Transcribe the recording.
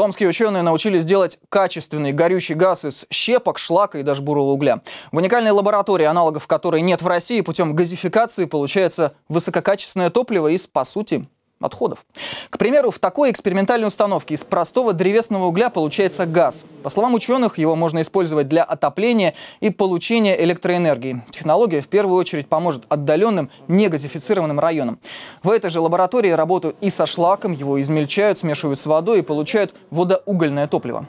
Томские ученые научились делать качественный горючий газ из щепок, шлака и даже бурого угля. В уникальной лаборатории, аналогов которой нет в России, путем газификации получается высококачественное топливо из, по сути, отходов. К примеру, в такой экспериментальной установке из простого древесного угля получается газ. По словам ученых, его можно использовать для отопления и получения электроэнергии. Технология в первую очередь поможет отдаленным, негазифицированным районам. В этой же лаборатории работают и со шлаком, его измельчают, смешивают с водой и получают водоугольное топливо.